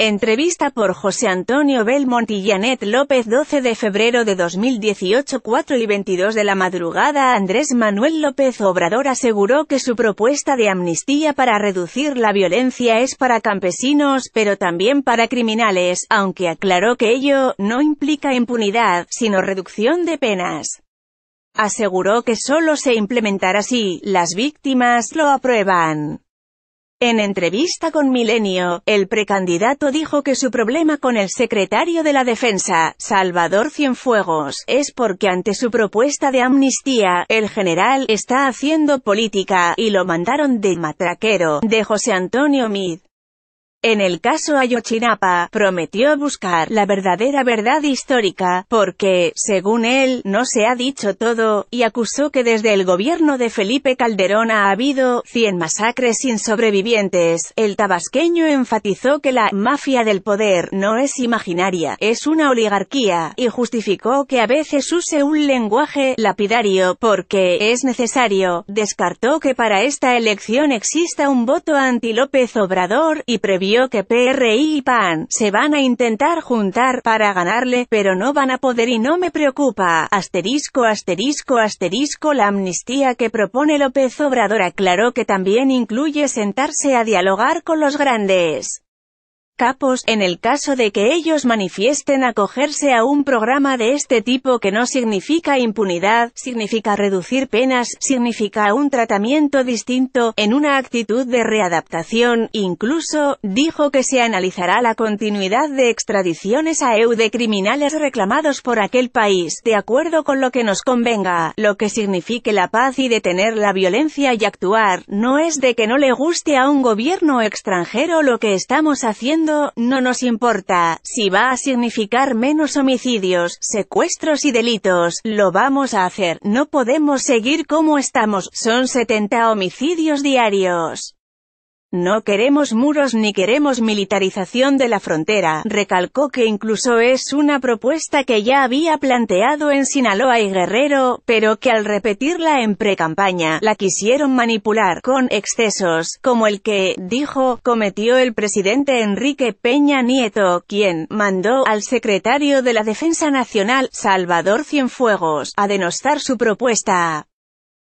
Entrevista por José Antonio Belmont y Janet López 12 de febrero de 2018 4 y 22 de la madrugada Andrés Manuel López Obrador aseguró que su propuesta de amnistía para reducir la violencia es para campesinos pero también para criminales, aunque aclaró que ello no implica impunidad, sino reducción de penas. Aseguró que solo se implementará si las víctimas lo aprueban. En entrevista con Milenio, el precandidato dijo que su problema con el secretario de la Defensa, Salvador Cienfuegos, es porque ante su propuesta de amnistía, el general está haciendo política, y lo mandaron de matraquero, de José Antonio Mid. En el caso Ayochinapa prometió buscar la verdadera verdad histórica, porque, según él, no se ha dicho todo, y acusó que desde el gobierno de Felipe Calderón ha habido 100 masacres sin sobrevivientes. El tabasqueño enfatizó que la «mafia del poder» no es imaginaria, es una oligarquía, y justificó que a veces use un lenguaje lapidario, porque es necesario. Descartó que para esta elección exista un voto anti López Obrador, y previó que PRI y PAN se van a intentar juntar para ganarle, pero no van a poder y no me preocupa. Asterisco, asterisco, asterisco. La amnistía que propone López Obrador aclaró que también incluye sentarse a dialogar con los grandes capos, en el caso de que ellos manifiesten acogerse a un programa de este tipo que no significa impunidad, significa reducir penas, significa un tratamiento distinto, en una actitud de readaptación, incluso, dijo que se analizará la continuidad de extradiciones a EU de criminales reclamados por aquel país, de acuerdo con lo que nos convenga, lo que signifique la paz y detener la violencia y actuar, no es de que no le guste a un gobierno extranjero lo que estamos haciendo no nos importa si va a significar menos homicidios, secuestros y delitos, lo vamos a hacer, no podemos seguir como estamos, son 70 homicidios diarios. No queremos muros ni queremos militarización de la frontera, recalcó que incluso es una propuesta que ya había planteado en Sinaloa y Guerrero, pero que al repetirla en precampaña, la quisieron manipular con excesos, como el que, dijo, cometió el presidente Enrique Peña Nieto, quien mandó al secretario de la Defensa Nacional, Salvador Cienfuegos, a denostar su propuesta.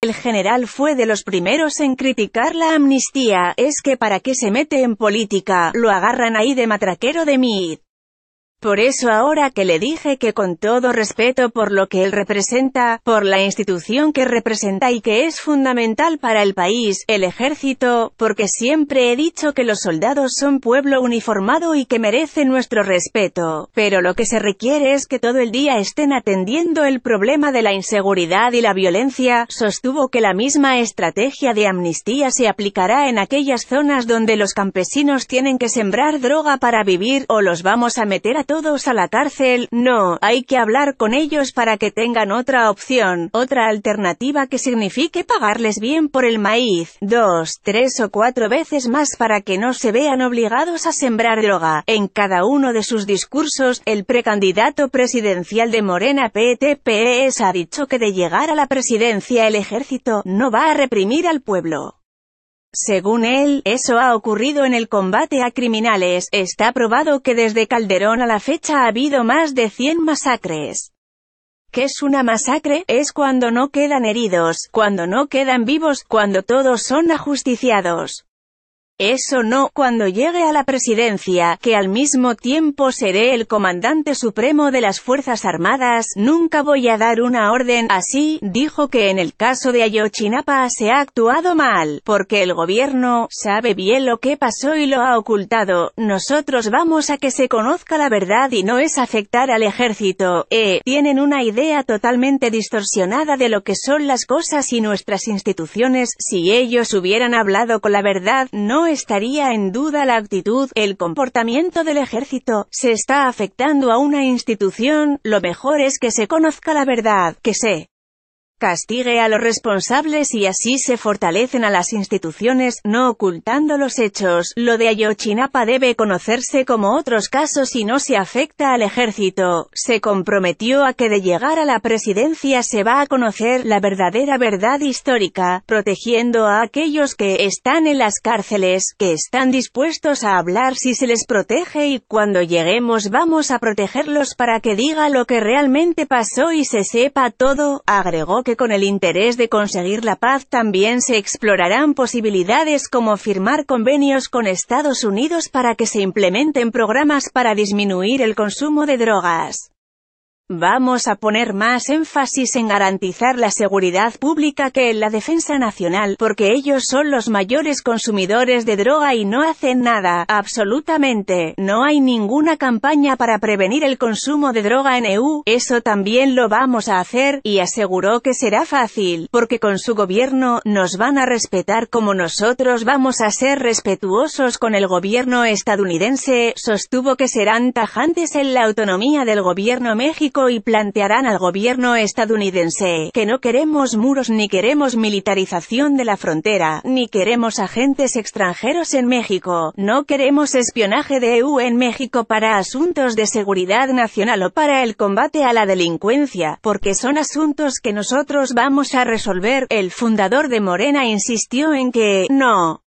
El general fue de los primeros en criticar la amnistía, es que para qué se mete en política, lo agarran ahí de matraquero de mí. Por eso ahora que le dije que con todo respeto por lo que él representa, por la institución que representa y que es fundamental para el país, el ejército, porque siempre he dicho que los soldados son pueblo uniformado y que merecen nuestro respeto, pero lo que se requiere es que todo el día estén atendiendo el problema de la inseguridad y la violencia, sostuvo que la misma estrategia de amnistía se aplicará en aquellas zonas donde los campesinos tienen que sembrar droga para vivir o los vamos a meter a todos a la cárcel, no, hay que hablar con ellos para que tengan otra opción, otra alternativa que signifique pagarles bien por el maíz, dos, tres o cuatro veces más para que no se vean obligados a sembrar droga. En cada uno de sus discursos, el precandidato presidencial de Morena PTPES ha dicho que de llegar a la presidencia el ejército no va a reprimir al pueblo. Según él, eso ha ocurrido en el combate a criminales, está probado que desde Calderón a la fecha ha habido más de 100 masacres. ¿Qué es una masacre? Es cuando no quedan heridos, cuando no quedan vivos, cuando todos son ajusticiados. Eso no, cuando llegue a la presidencia, que al mismo tiempo seré el comandante supremo de las Fuerzas Armadas, nunca voy a dar una orden, así, dijo que en el caso de Ayochinapa se ha actuado mal, porque el gobierno, sabe bien lo que pasó y lo ha ocultado, nosotros vamos a que se conozca la verdad y no es afectar al ejército, eh, tienen una idea totalmente distorsionada de lo que son las cosas y nuestras instituciones, si ellos hubieran hablado con la verdad, no estaría en duda la actitud, el comportamiento del ejército, se está afectando a una institución, lo mejor es que se conozca la verdad, que sé castigue a los responsables y así se fortalecen a las instituciones, no ocultando los hechos. Lo de Ayochinapa debe conocerse como otros casos y no se afecta al ejército. Se comprometió a que de llegar a la presidencia se va a conocer la verdadera verdad histórica, protegiendo a aquellos que están en las cárceles, que están dispuestos a hablar si se les protege y cuando lleguemos vamos a protegerlos para que diga lo que realmente pasó y se sepa todo, agregó con el interés de conseguir la paz también se explorarán posibilidades como firmar convenios con Estados Unidos para que se implementen programas para disminuir el consumo de drogas. Vamos a poner más énfasis en garantizar la seguridad pública que en la defensa nacional, porque ellos son los mayores consumidores de droga y no hacen nada, absolutamente, no hay ninguna campaña para prevenir el consumo de droga en EU, eso también lo vamos a hacer, y aseguró que será fácil, porque con su gobierno, nos van a respetar como nosotros vamos a ser respetuosos con el gobierno estadounidense, sostuvo que serán tajantes en la autonomía del gobierno México y plantearán al gobierno estadounidense que no queremos muros ni queremos militarización de la frontera, ni queremos agentes extranjeros en México, no queremos espionaje de EU en México para asuntos de seguridad nacional o para el combate a la delincuencia, porque son asuntos que nosotros vamos a resolver. El fundador de Morena insistió en que, no,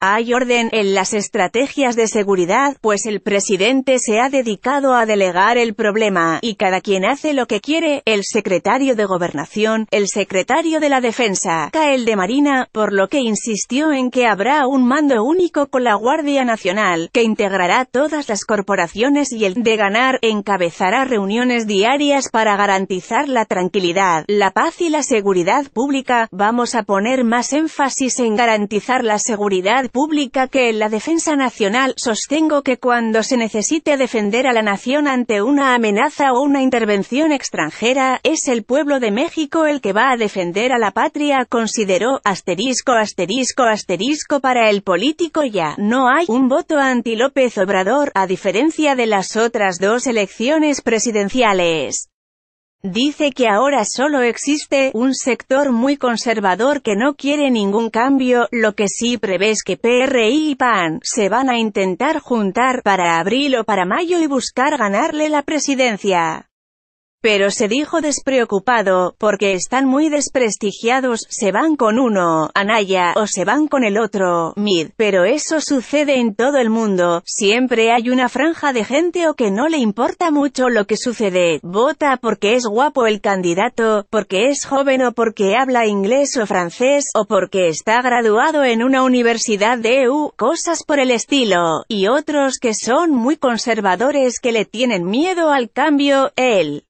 hay orden en las estrategias de seguridad, pues el presidente se ha dedicado a delegar el problema, y cada quien hace lo que quiere, el secretario de Gobernación, el secretario de la Defensa, el de Marina, por lo que insistió en que habrá un mando único con la Guardia Nacional, que integrará todas las corporaciones y el de ganar encabezará reuniones diarias para garantizar la tranquilidad, la paz y la seguridad pública, vamos a poner más énfasis en garantizar la seguridad Pública que en la defensa nacional sostengo que cuando se necesite defender a la nación ante una amenaza o una intervención extranjera, es el pueblo de México el que va a defender a la patria, consideró, asterisco, asterisco, asterisco para el político ya, no hay un voto anti López Obrador, a diferencia de las otras dos elecciones presidenciales. Dice que ahora solo existe un sector muy conservador que no quiere ningún cambio, lo que sí prevé es que PRI y PAN se van a intentar juntar para abril o para mayo y buscar ganarle la presidencia. Pero se dijo despreocupado, porque están muy desprestigiados, se van con uno, Anaya, o se van con el otro, Mid. Pero eso sucede en todo el mundo, siempre hay una franja de gente o que no le importa mucho lo que sucede, vota porque es guapo el candidato, porque es joven o porque habla inglés o francés, o porque está graduado en una universidad de EU, cosas por el estilo, y otros que son muy conservadores que le tienen miedo al cambio, él.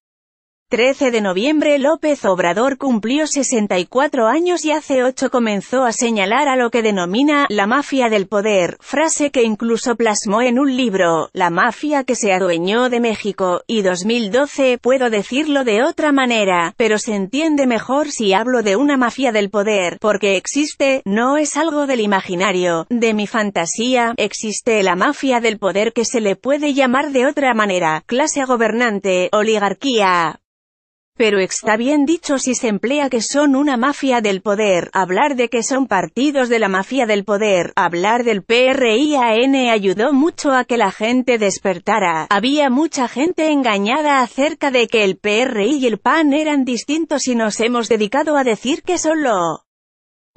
13 de noviembre López Obrador cumplió 64 años y hace 8 comenzó a señalar a lo que denomina «la mafia del poder», frase que incluso plasmó en un libro, «La mafia que se adueñó de México», y 2012, puedo decirlo de otra manera, pero se entiende mejor si hablo de una mafia del poder, porque existe, no es algo del imaginario, de mi fantasía, existe la mafia del poder que se le puede llamar de otra manera, clase gobernante, oligarquía, pero está bien dicho si se emplea que son una mafia del poder, hablar de que son partidos de la mafia del poder, hablar del PRIAN ayudó mucho a que la gente despertara. Había mucha gente engañada acerca de que el PRI y el PAN eran distintos y nos hemos dedicado a decir que son lo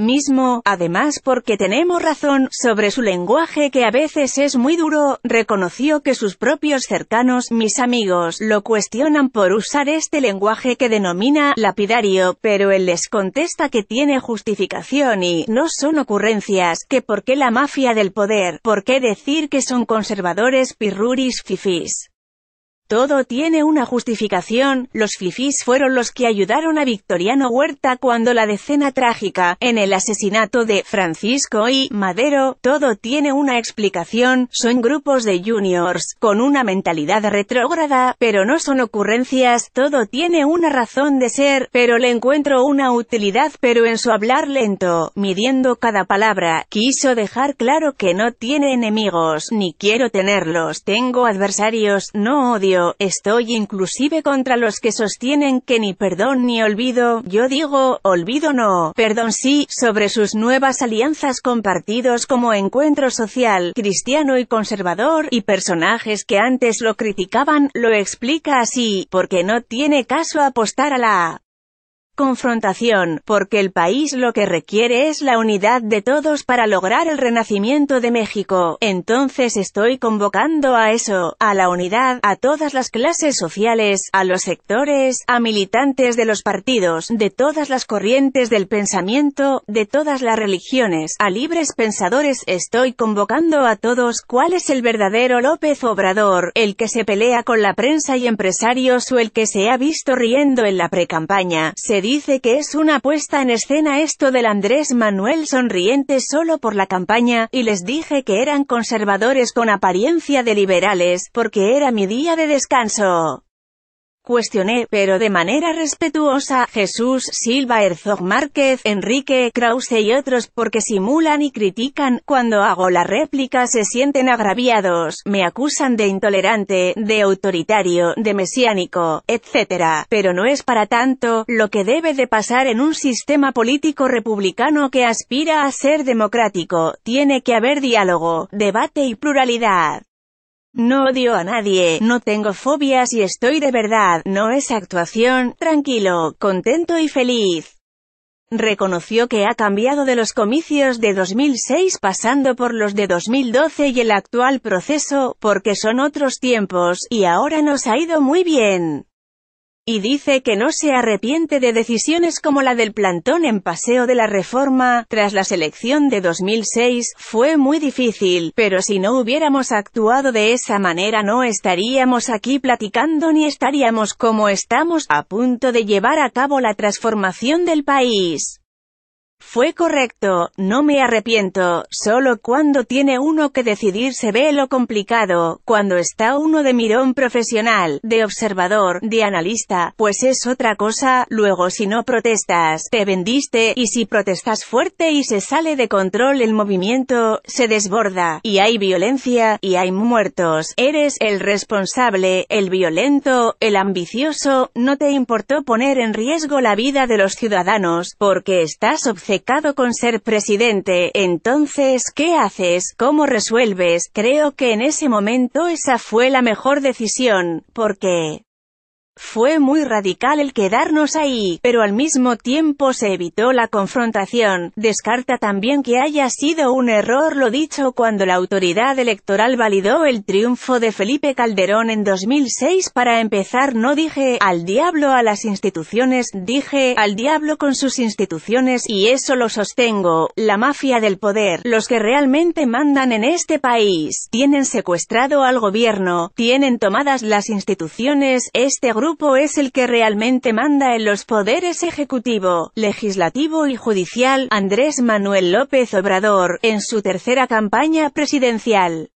mismo, además porque tenemos razón sobre su lenguaje que a veces es muy duro, reconoció que sus propios cercanos, mis amigos, lo cuestionan por usar este lenguaje que denomina lapidario, pero él les contesta que tiene justificación y, no son ocurrencias, que por qué la mafia del poder, por qué decir que son conservadores pirruris fifis. Todo tiene una justificación, los fifis fueron los que ayudaron a Victoriano Huerta cuando la decena trágica, en el asesinato de Francisco y Madero, todo tiene una explicación, son grupos de juniors, con una mentalidad retrógrada, pero no son ocurrencias, todo tiene una razón de ser, pero le encuentro una utilidad, pero en su hablar lento, midiendo cada palabra, quiso dejar claro que no tiene enemigos, ni quiero tenerlos, tengo adversarios, no odio, estoy inclusive contra los que sostienen que ni perdón ni olvido, yo digo, olvido no, perdón sí, sobre sus nuevas alianzas con partidos como Encuentro Social, Cristiano y Conservador, y personajes que antes lo criticaban, lo explica así, porque no tiene caso apostar a la confrontación, porque el país lo que requiere es la unidad de todos para lograr el renacimiento de México. Entonces estoy convocando a eso, a la unidad, a todas las clases sociales, a los sectores, a militantes de los partidos, de todas las corrientes del pensamiento, de todas las religiones, a libres pensadores. Estoy convocando a todos cuál es el verdadero López Obrador, el que se pelea con la prensa y empresarios o el que se ha visto riendo en la precampaña. Se dice que es una puesta en escena esto del Andrés Manuel sonriente solo por la campaña, y les dije que eran conservadores con apariencia de liberales, porque era mi día de descanso. Cuestioné, pero de manera respetuosa, Jesús Silva Herzog Márquez, Enrique Krause y otros, porque simulan y critican, cuando hago la réplica se sienten agraviados, me acusan de intolerante, de autoritario, de mesiánico, etc. Pero no es para tanto, lo que debe de pasar en un sistema político republicano que aspira a ser democrático, tiene que haber diálogo, debate y pluralidad. No odio a nadie, no tengo fobias y estoy de verdad, no es actuación, tranquilo, contento y feliz. Reconoció que ha cambiado de los comicios de 2006 pasando por los de 2012 y el actual proceso, porque son otros tiempos, y ahora nos ha ido muy bien y dice que no se arrepiente de decisiones como la del plantón en Paseo de la Reforma, tras la selección de 2006, fue muy difícil, pero si no hubiéramos actuado de esa manera no estaríamos aquí platicando ni estaríamos como estamos, a punto de llevar a cabo la transformación del país. Fue correcto, no me arrepiento, solo cuando tiene uno que decidir se ve lo complicado, cuando está uno de mirón profesional, de observador, de analista, pues es otra cosa, luego si no protestas, te vendiste, y si protestas fuerte y se sale de control el movimiento, se desborda, y hay violencia, y hay muertos, eres el responsable, el violento, el ambicioso, no te importó poner en riesgo la vida de los ciudadanos, porque estás Pecado con ser presidente, entonces, ¿qué haces? ¿Cómo resuelves? Creo que en ese momento esa fue la mejor decisión, porque fue muy radical el quedarnos ahí, pero al mismo tiempo se evitó la confrontación. Descarta también que haya sido un error lo dicho cuando la autoridad electoral validó el triunfo de Felipe Calderón en 2006. Para empezar no dije al diablo a las instituciones, dije al diablo con sus instituciones y eso lo sostengo. La mafia del poder, los que realmente mandan en este país, tienen secuestrado al gobierno, tienen tomadas las instituciones, este grupo grupo es el que realmente manda en los poderes ejecutivo, legislativo y judicial, Andrés Manuel López Obrador, en su tercera campaña presidencial.